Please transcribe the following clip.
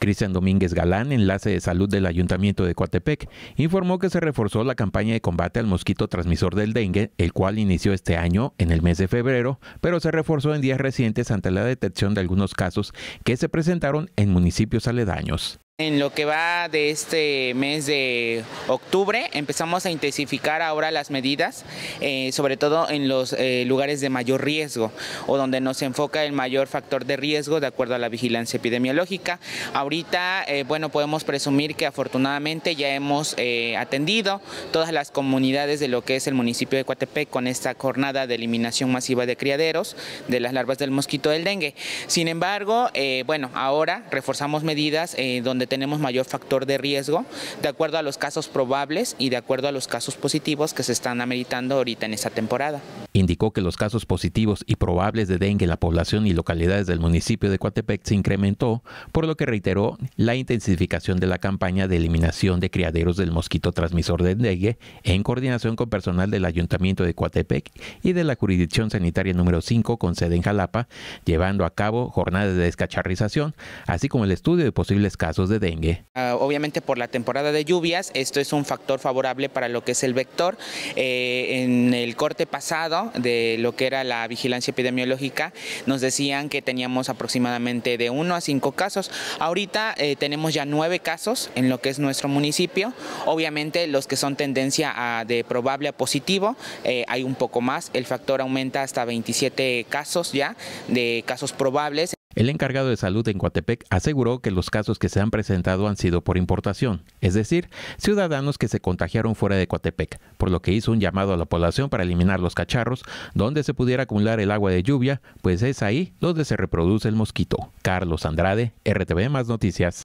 Cristian Domínguez Galán, enlace de salud del Ayuntamiento de Coatepec, informó que se reforzó la campaña de combate al mosquito transmisor del dengue, el cual inició este año en el mes de febrero, pero se reforzó en días recientes ante la detección de algunos casos que se presentaron en municipios aledaños. En lo que va de este mes de octubre empezamos a intensificar ahora las medidas, eh, sobre todo en los eh, lugares de mayor riesgo o donde nos enfoca el mayor factor de riesgo de acuerdo a la vigilancia epidemiológica. Ahorita, eh, bueno, podemos presumir que afortunadamente ya hemos atendido todas las comunidades de lo que es el municipio de Coatepec con esta jornada de eliminación masiva de criaderos de las larvas del mosquito del dengue. Sin embargo, bueno, ahora reforzamos medidas donde tenemos mayor factor de riesgo de acuerdo a los casos probables y de acuerdo a los casos positivos que se están ameritando ahorita en esta temporada. Indicó que los casos positivos y probables de dengue en la población y localidades del municipio de Coatepec se incrementó, por lo que reiteró la intensificación de la campaña de eliminación de criaderos del mosquito transmisor de dengue en coordinación con personal del Ayuntamiento de Coatepec y de la Jurisdicción Sanitaria número 5 con sede en Jalapa, llevando a cabo jornadas de descacharrización, así como el estudio de posibles casos de dengue. Ah, obviamente por la temporada de lluvias, esto es un factor favorable para lo que es el vector. Eh, en el corte pasado de lo que era la vigilancia epidemiológica, nos decían que teníamos aproximadamente de 1 a 5 casos. Ahorita eh, tenemos ya nueve casos en lo que es nuestro municipio. Obviamente los que son tendencia de probable a positivo, eh, hay un poco más. El factor aumenta hasta 27 casos ya de casos probables. El encargado de salud en Coatepec aseguró que los casos que se han presentado han sido por importación, es decir, ciudadanos que se contagiaron fuera de Coatepec, por lo que hizo un llamado a la población para eliminar los cacharros donde se pudiera acumular el agua de lluvia, pues es ahí donde se reproduce el mosquito. Carlos Andrade, RTV Más Noticias.